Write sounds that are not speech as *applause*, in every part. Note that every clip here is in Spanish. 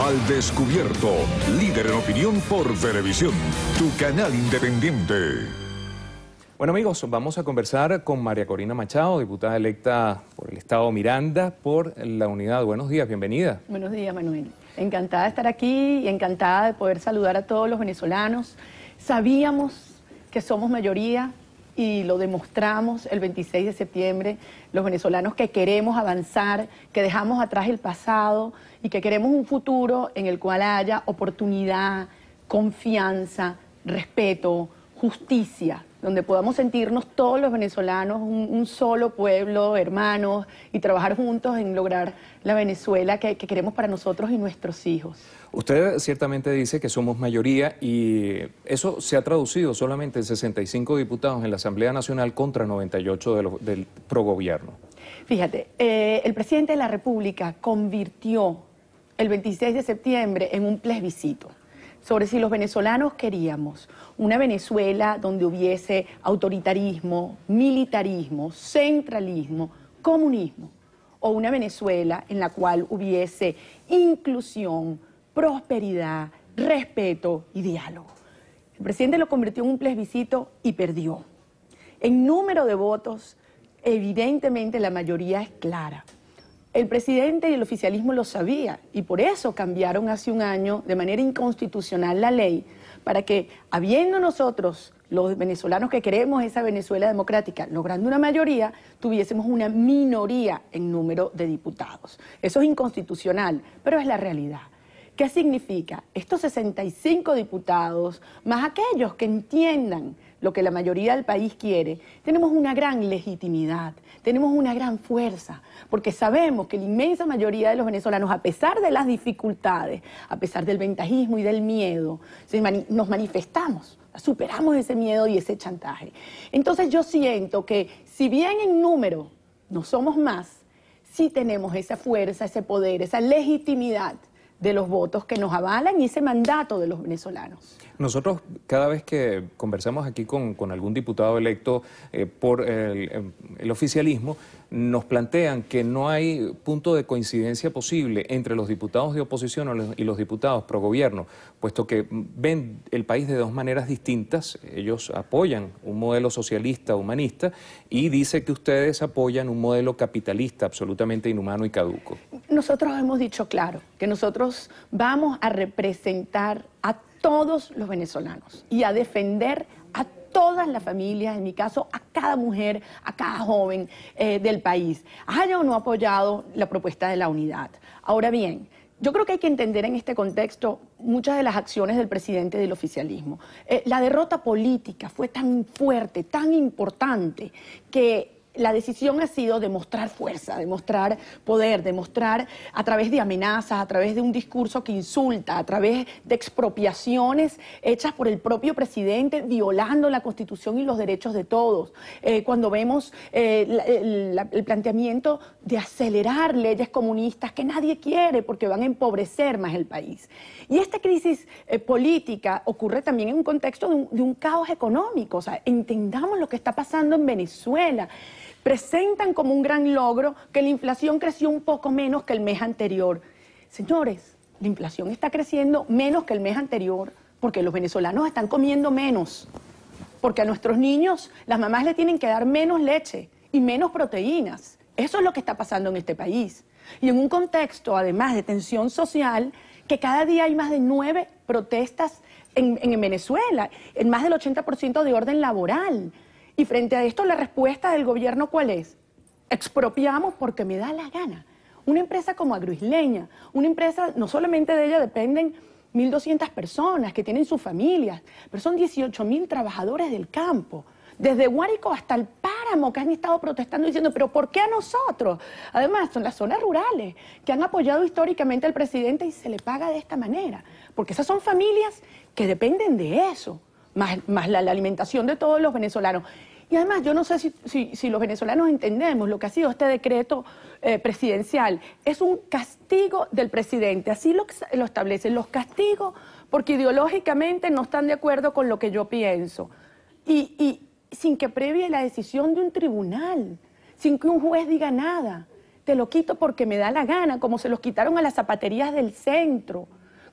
Al Descubierto, líder en opinión por televisión, tu canal independiente. Bueno amigos, vamos a conversar con María Corina Machado, diputada electa por el Estado Miranda por la unidad. Buenos días, bienvenida. Buenos días Manuel. Encantada de estar aquí y encantada de poder saludar a todos los venezolanos. Sabíamos que somos mayoría, y lo demostramos el 26 de septiembre, los venezolanos que queremos avanzar, que dejamos atrás el pasado y que queremos un futuro en el cual haya oportunidad, confianza, respeto, justicia donde podamos sentirnos todos los venezolanos un, solo pueblo, hermanos, y trabajar juntos en lograr la Venezuela que, queremos para nosotros y nuestros hijos. Usted ciertamente dice que somos mayoría y eso se ha traducido solamente en 65 diputados en la Asamblea Nacional contra 98 del pro del progobierno. Fíjate, eh, el presidente de la República convirtió el 26 de septiembre en un plebiscito sobre si los venezolanos queríamos una Venezuela donde hubiese autoritarismo, militarismo, centralismo, comunismo, o una Venezuela en la cual hubiese inclusión, prosperidad, respeto y diálogo. El presidente lo convirtió en un plebiscito y perdió. En número de votos, evidentemente la mayoría es clara. El presidente y el oficialismo lo sabía y por eso cambiaron hace un año de manera inconstitucional la ley para que, habiendo nosotros los venezolanos que queremos esa Venezuela democrática, logrando una mayoría, tuviésemos una minoría en número de diputados. Eso es inconstitucional, pero es la realidad. ¿Qué significa? Estos 65 diputados, más aquellos que entiendan lo que la mayoría del país quiere, tenemos una gran legitimidad, tenemos una gran fuerza, porque sabemos que la inmensa mayoría de los venezolanos, a pesar de las dificultades, a pesar del ventajismo y del miedo, nos manifestamos, superamos ese miedo y ese chantaje. Entonces yo siento que si bien en número no somos más, sí tenemos esa fuerza, ese poder, esa legitimidad de los votos que nos avalan y ese mandato de los venezolanos. Nosotros cada vez que conversamos aquí con, algún diputado electo eh, por el, em, el, oficialismo, nos plantean que no hay punto de coincidencia posible entre los diputados de oposición y los diputados pro gobierno, puesto que ven el país de dos maneras distintas. Ellos apoyan un modelo socialista, humanista, y dice que ustedes apoyan un modelo capitalista absolutamente inhumano y caduco. Nosotros hemos dicho claro que nosotros vamos a representar a todos los venezolanos y a defender a todas las familias, en mi caso, a cada mujer, a cada joven eh, del país, haya o no apoyado la propuesta de la unidad. Ahora bien, yo creo que hay que entender en este contexto muchas de las acciones del presidente del oficialismo. Eh, la derrota política fue tan fuerte, tan importante, que la decisión ha sido demostrar fuerza, demostrar poder, demostrar a través de amenazas, a través de un discurso que insulta, a través de expropiaciones hechas por el propio presidente, violando la constitución y los derechos de todos. Eh, cuando vemos eh, el, planteamiento de acelerar leyes comunistas que nadie quiere porque van a empobrecer más el país. Y esta crisis eh, política ocurre también en un contexto de un, de un caos económico. O sea, entendamos lo que está pasando en Venezuela presentan como un gran logro que la inflación creció un poco menos que el mes anterior. Señores, la inflación está creciendo menos que el mes anterior porque los venezolanos están comiendo menos, porque a nuestros niños las mamás le tienen que dar menos leche y menos proteínas. Eso es lo que está pasando en este país. Y en un contexto, además, de tensión social, que cada día hay más de nueve protestas en, Venezuela, en más del 80% de orden laboral. Y frente a esto, la respuesta del gobierno, ¿cuál es? Expropiamos porque me da la gana. Una empresa como Agroisleña, una empresa, no solamente de ella dependen 1.200 personas que tienen sus familias, pero son 18.000 trabajadores del campo desde Guárico hasta el Páramo, que han estado protestando diciendo, pero ¿por qué a nosotros? Además, son las zonas rurales que han apoyado históricamente al presidente y se le paga de esta manera, porque esas son familias que dependen de eso, más, la alimentación de todos los venezolanos. Y además, yo no sé si, los venezolanos entendemos lo que ha sido este decreto eh, presidencial. Es un castigo del presidente, así lo, lo establecen, los castigos porque ideológicamente no están de acuerdo con lo que yo pienso. Y, y sin que previe la decisión de un tribunal, sin que un juez diga nada. Te lo quito porque me da la gana, como se los quitaron a las zapaterías del centro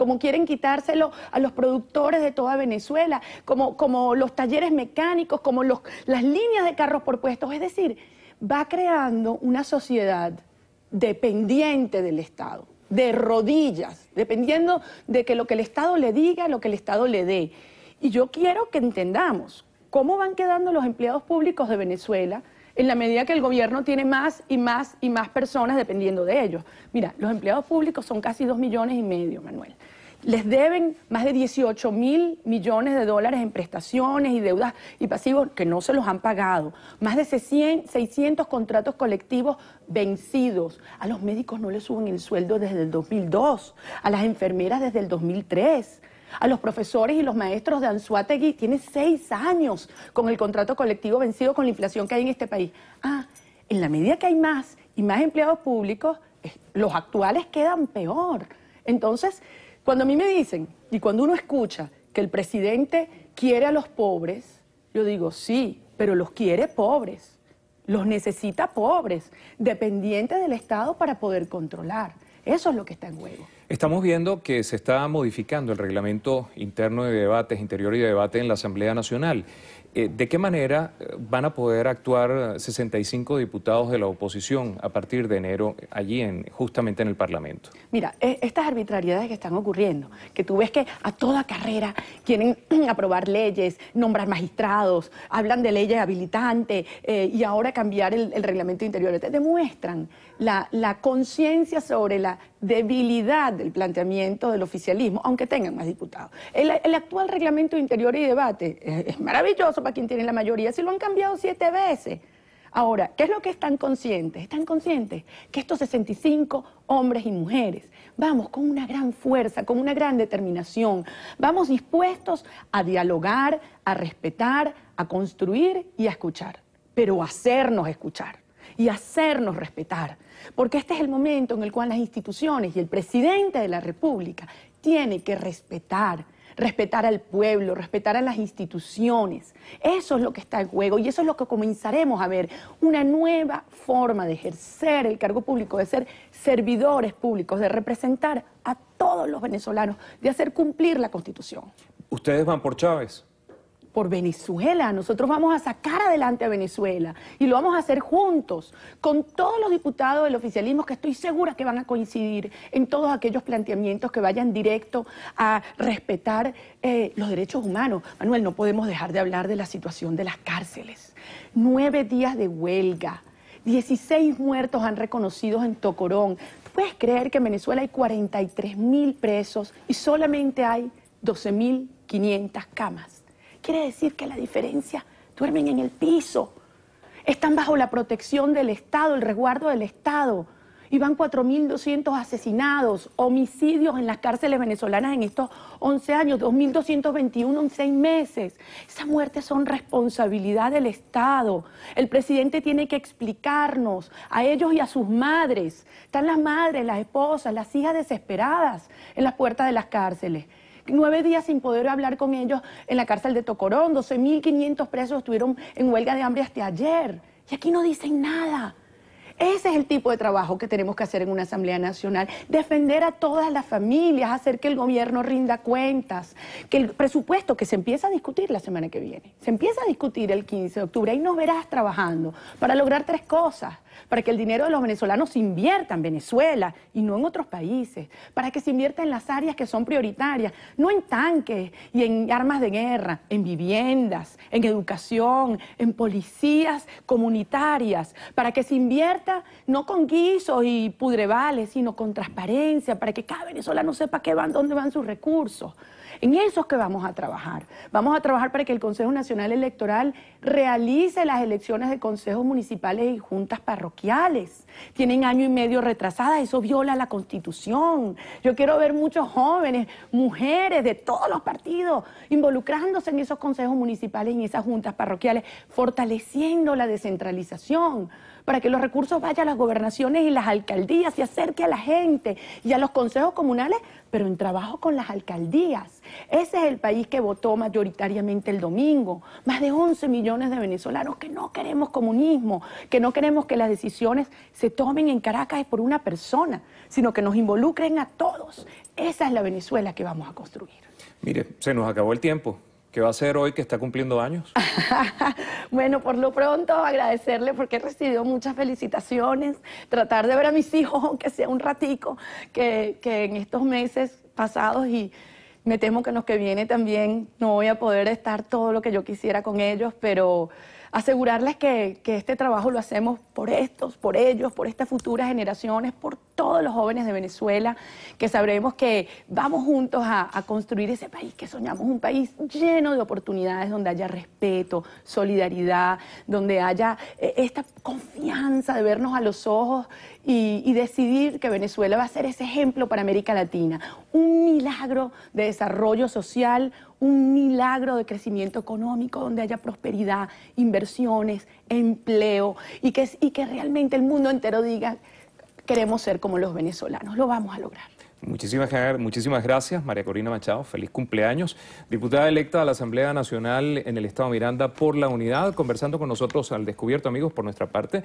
como quieren quitárselo a los productores de toda Venezuela, como, los talleres mecánicos, como las líneas de carros por puestos. Es decir, va creando una sociedad dependiente del Estado, de rodillas, dependiendo de que lo que el Estado le diga, lo que el Estado le dé. Y yo quiero que entendamos cómo van quedando los empleados públicos de Venezuela en la medida que el gobierno tiene más y más y más personas dependiendo de ellos. Mira, los empleados públicos son casi dos millones y medio, Manuel. Les deben más de 18 mil millones de dólares en prestaciones y deudas y pasivos que no se los han pagado. Más de 600 contratos colectivos vencidos. A los médicos no les suben el sueldo desde el 2002, a las enfermeras desde el 2003 a los profesores y los maestros de Anzuategui. Tiene seis años con el contrato colectivo vencido con la inflación que hay en este país. Ah, en la medida que hay más y más empleados públicos, los actuales quedan peor. Entonces, cuando a mí me dicen y cuando uno escucha que el presidente quiere a los pobres, yo digo, sí, pero los quiere pobres, los necesita pobres, dependientes del Estado para poder controlar. Eso es lo que está en juego. Estamos viendo que se está modificando el reglamento interno de debates, interior y de debate en la Asamblea Nacional. Eh, ¿De qué manera eh, van a poder actuar 65 eh, diputados de la oposición a partir de enero allí justamente en el Parlamento? Mira, e, estas arbitrariedades que están ocurriendo, que tú ves que a toda carrera quieren *clears throat* aprobar leyes, nombrar magistrados, hablan de leyes habilitantes y ahora cambiar el, reglamento interior, te demuestran la, conciencia sobre la debilidad del planteamiento del oficialismo, aunque tengan más diputados. El, actual reglamento interior y debate es maravilloso para quien tiene la mayoría, si lo han cambiado siete veces. Ahora, ¿qué es lo que están conscientes? Están conscientes que estos 65 hombres y mujeres vamos con una gran fuerza, con una gran determinación, vamos dispuestos a dialogar, a respetar, a construir y a escuchar, pero hacernos escuchar y hacernos respetar, porque este es el momento en el cual las instituciones y el presidente de la República tiene que respetar respetar al pueblo, respetar a las instituciones. Eso es lo que está en juego y eso es lo que comenzaremos a ver, una nueva forma de ejercer el cargo público, de ser servidores públicos, de representar a todos los venezolanos, de hacer cumplir la Constitución. ¿Ustedes van por Chávez? por Venezuela. Nosotros vamos a sacar adelante a Venezuela y lo vamos a hacer juntos, con todos los diputados del oficialismo que estoy segura que van a coincidir en todos aquellos planteamientos que vayan directo a respetar eh, los derechos humanos. Manuel, no podemos dejar de hablar de la situación de las cárceles. Nueve días de huelga. 16 muertos han reconocido en Tocorón. ¿Puedes creer que en Venezuela hay 43 mil presos y solamente hay 12 mil 500 camas? Quiere decir que la diferencia, duermen en el piso, están bajo la protección del Estado, el resguardo del Estado. Y van 4.200 asesinados, homicidios en las cárceles venezolanas en estos 11 años, 2.221 en 6 meses. Esas muertes son responsabilidad del Estado. El presidente tiene que explicarnos a ellos y a sus madres. Están las madres, las esposas, las hijas desesperadas en las puertas de las cárceles nueve días sin poder hablar con ellos en la cárcel de Tocorón, 12.500 presos estuvieron en huelga de hambre hasta ayer. Y aquí no dicen nada. Ese es el tipo de trabajo que tenemos que hacer en una Asamblea Nacional, defender a todas las familias, hacer que el gobierno rinda cuentas, que el presupuesto que se empieza a discutir la semana que viene, se empieza a discutir el 15 de octubre, ahí nos verás trabajando para lograr tres cosas para que el dinero de los venezolanos se invierta en Venezuela y no en otros países, para que se invierta en las áreas que son prioritarias, no en tanques y en armas de guerra, en viviendas, en educación, en policías comunitarias, para que se invierta no con guisos y pudrevales, sino con transparencia, para que cada venezolano sepa qué dónde van sus recursos. En eso es que vamos a trabajar. Vamos a trabajar para que el Consejo Nacional Electoral realice las elecciones de consejos municipales y juntas parroquiales. Tienen año y medio retrasadas, eso viola la Constitución. Yo quiero ver muchos jóvenes, mujeres de todos los partidos involucrándose en esos consejos municipales y en esas juntas parroquiales, fortaleciendo la descentralización para que los recursos vayan a las gobernaciones y las alcaldías, y acerque a la gente y a los consejos comunales, pero en trabajo con las alcaldías. Ese es el país que votó mayoritariamente el domingo. Más de 11 millones de venezolanos que no queremos comunismo, que no queremos que las decisiones se tomen en Caracas por una persona, sino que nos involucren a todos. Esa es la Venezuela que vamos a construir. Mire, se nos acabó el tiempo. ¿Qué va a hacer hoy que está cumpliendo años? *laughs* bueno, por lo pronto agradecerle porque he recibido muchas felicitaciones, tratar de ver a mis hijos, *laughs* aunque sea un ratico, que, que en estos meses pasados y me temo que en los que viene también no voy a poder estar todo lo que yo quisiera con ellos, pero asegurarles que, este trabajo lo hacemos por estos, por ellos, por estas futuras generaciones, por todos los jóvenes de Venezuela, que sabremos que vamos juntos a, construir ese país que soñamos, un país lleno de oportunidades, donde haya respeto, solidaridad, donde haya eh, esta confianza de vernos a los ojos y, decidir que Venezuela va a ser ese ejemplo para América Latina. Un milagro de desarrollo social, un milagro de crecimiento económico donde haya prosperidad, inversiones, empleo y que, y que realmente el mundo entero diga queremos ser como los venezolanos, lo vamos a lograr. Muchísimas, muchísimas gracias, María Corina Machado. Feliz cumpleaños. Diputada electa a la Asamblea Nacional en el Estado Miranda por la Unidad, conversando con nosotros al descubierto, amigos, por nuestra parte.